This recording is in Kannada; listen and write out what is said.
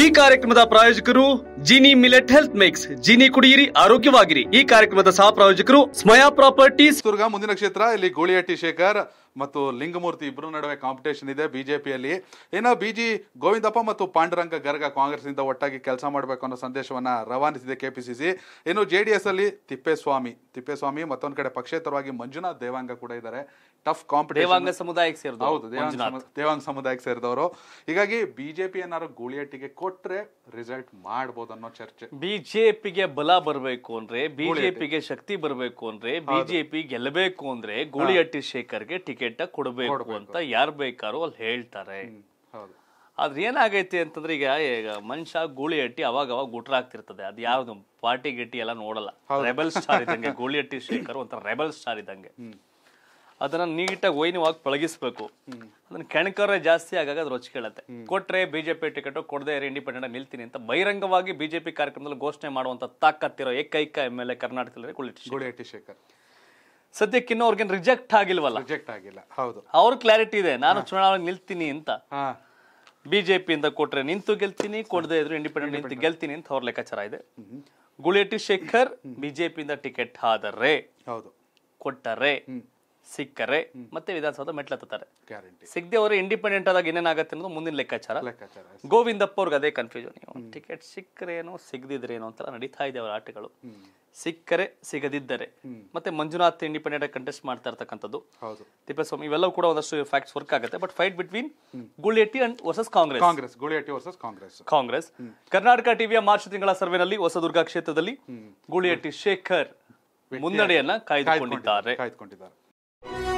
ಈ ಕಾರ್ಯಕ್ರಮದ ಪ್ರಾಯೋಜಕರು Gini millet health mix Gini ಕುಡಿಯಿರಿ ಆರೋಗ್ಯವಾಗಿರಿ ಈ ಕಾರ್ಯಕ್ರಮದ ಸಹ ಪ್ರಾಯೋಜಕರು ಸ್ಮಯಾ ಪ್ರಾಪರ್ಟೀಸ್ ದುರ್ಗಾ ಮುಂದಿನ ಕ್ಷೇತ್ರ ಇಲ್ಲಿ ಗೋಳಿಹಟ್ಟಿ ಶೇಖರ್ ಮತ್ತು ಲಿಂಗಮೂರ್ತಿ ಇಬ್ಬರು ನಡುವೆ ಕಾಂಪಿಟೇಷನ್ ಇದೆ ಬಿಜೆಪಿಯಲ್ಲಿ ಏನೋ ಬಿಜಿ ಗೋವಿಂದಪ್ಪ ಮತ್ತು ಪಾಂಡುರಂಗ ಗರ್ಗ ನಿಂದ ಒಟ್ಟಾಗಿ ಕೆಲಸ ಮಾಡಬೇಕು ಅನ್ನೋ ಸಂದೇಶವನ್ನ ರವಾನಿಸಿದೆ ಕೆಪಿಸಿಸಿ ಇನ್ನು ಜೆ ಡಿ ಎಸ್ ಅಲ್ಲಿ ತಿಪ್ಪೇಸ್ವಾಮಿ ತಿಪ್ಪೇಸ್ವಾಮಿ ಮತ್ತೊಂದು ಕಡೆ ಪಕ್ಷೇತರವಾಗಿ ಮಂಜುನಾಥ್ ದೇವಾಂಗ ಕೂಡ ಇದ್ದಾರೆ ಟಫ್ ಕಾಂಪಿಟೇಷನ್ ಸಮುದಾಯಕ್ಕೆ ಸೇರಿದ ಹೌದು ದೇವಾಂಗ ಸಮುದಾಯಕ್ಕೆ ಸೇರಿದವರು ಹೀಗಾಗಿ ಬಿಜೆಪಿ ಏನಾದ್ರು ಗೋಳಿಯಟ್ಟಿಗೆ ಕೊಟ್ರೆ ರಿಸಲ್ಟ್ ಮಾಡಬಹುದು ಅನ್ನೋ ಚರ್ಚೆ ಬಿಜೆಪಿಗೆ ಬಲ ಬರಬೇಕು ಅಂದ್ರೆ ಬಿಜೆಪಿಗೆ ಶಕ್ತಿ ಬರಬೇಕು ಅಂದ್ರೆ ಬಿಜೆಪಿ ಗೆಲ್ಲಬೇಕು ಅಂದ್ರೆ ಗೋಳಿಹಟ್ಟಿ ಗೆ ಟಿಕೆಟ್ ಕೊಡಬೇಕು ಅಂತ ಯಾರು ಬೇಕಾರೋ ಅಲ್ಲಿ ಹೇಳ್ತಾರೆ ಆದ್ರೆ ಏನಾಗೈತಿ ಅಂತಂದ್ರೆ ಈಗ ಈಗ ಮನುಷ್ಯ ಅವಾಗ ಅವಾಗ ಗುಟ್ರ ಆಗ್ತಿರ್ತದೆ ಅದು ಯಾವ್ದು ಪಾರ್ಟಿ ಗಿಟ್ಟಿ ಎಲ್ಲ ನೋಡಲ್ಲ ರೆಬಲ್ ಸ್ಟಾರ್ ಇದ್ದಂಗೆ ಗೋಳಿಹಟ್ಟಿ ಶೇಖರ್ ಒಂಥರ ರೆಬಲ್ ಸ್ಟಾರ್ ಇದ್ದಂಗೆ ಅದನ್ನ ನೀಟಾಗಿ ವೈನವಾಗಿ ಪಳಗಿಸ್ಬೇಕು ಅದನ್ನ ಕೆಣಕರೇ ಜಾಸ್ತಿ ಆಗಾಗ ಅದು ಕೇಳತ್ತೆ ಕೊಟ್ರೆ ಬಿಜೆಪಿ ಟಿಕೆಟ್ ಕೊಡದೆ ಇರೋ ಇಂಡಿಪೆಂಡೆಂಟ್ ನಿಲ್ತೀನಿ ಅಂತ ಬಹಿರಂಗವಾಗಿ ಬಿಜೆಪಿ ಕಾರ್ಯಕ್ರಮದಲ್ಲಿ ಘೋಷಣೆ ಮಾಡುವಂತ ತಾಕತ್ತಿರೋ ಏಕೈಕ ಎಮ್ ಎಲ್ ಎ ಕರ್ನಾಟಕದಲ್ಲಿ ಗುಳಿಟಿ ಶೇಖರ್ ಸದ್ಯಕ್ಕೆ ಇನ್ನು ಅವ್ರಿಗೆ ರಿಜೆಕ್ಟ್ ಆಗಿಲ್ವಲ್ಲ ರಿಜೆಕ್ಟ್ ಆಗಿಲ್ಲ ಹೌದು ಅವ್ರ ಕ್ಲಾರಿಟಿ ಇದೆ ನಾನು ಚುನಾವಣೆಗೆ ನಿಲ್ತೀನಿ ಅಂತ ಬಿಜೆಪಿಯಿಂದ ಕೊಟ್ರೆ ನಿಂತು ಗೆಲ್ತೀನಿ ಕೊಡದೆ ಇದ್ರು ಇಂಡಿಪೆಂಡೆಂಟ್ ನಿಂತು ಗೆಲ್ತೀನಿ ಅಂತ ಅವ್ರ ಲೆಕ್ಕಾಚಾರ ಇದೆ ಗುಳೇಟಿ ಶೇಖರ್ ಬಿಜೆಪಿಯಿಂದ ಟಿಕೆಟ್ ಆದರೆ ಹೌದು ಕೊಟ್ಟರೆ ಸಿಕ್ಕರೆ ಮತ್ತೆ ವಿಧಾನಸೌಧ ಮೆಟ್ಲತ್ತಾರೆ ಸಿಗದೆ ಅವರು ಇಂಡಿಪೆಂಡೆಂಟ್ ಆದಾಗ ಏನೇನಾಗತ್ತೆ ಅನ್ನೋದು ಮುಂದಿನ ಲೆಕ್ಕಾಚಾರ ಗೋವಿಂದಪ್ಪ ಅವ್ರಿಗೆ ಅದೇ ಕನ್ಫ್ಯೂಷನ್ ಟಿಕೆಟ್ ಸಿಕ್ಕರೇನೋ ಸಿಗದಿದ್ರೇನೋ ಅಂತ ನಡೀತಾ ಇದೆ ಅವರ ಆಟಗಳು ಸಿಕ್ಕರೆ ಸಿಗದಿದ್ದರೆ ಮತ್ತೆ ಮಂಜುನಾಥ್ ಇಂಡಿಪೆಂಡೆಂಟ್ ಆಗಿ ಕಂಟೆಸ್ಟ್ ಮಾಡ್ತಾ ಇರ್ತಕ್ಕಂಥದ್ದು ತಿಪ್ಪೇಸ್ವಾಮಿ ಇವೆಲ್ಲವೂ ಕೂಡ ಒಂದಷ್ಟು ಫ್ಯಾಕ್ಟ್ಸ್ ವರ್ಕ್ ಆಗುತ್ತೆ but fight between Guliyatti and versus Congress Congress Guliyatti versus Congress Congress Karnataka ಟಿವಿಯ ಮಾರ್ಚ್ ತಿಂಗಳ ಸರ್ವೆನಲ್ಲಿ ಹೊಸದುರ್ಗ ಕ್ಷೇತ್ರದಲ್ಲಿ ಗುಳಿಯಟ್ಟಿ ಶೇಖರ್ ಮುನ್ನಡೆಯನ್ನ ಕಾಯ್ದುಕೊಂಡಿದ್ದಾರೆ you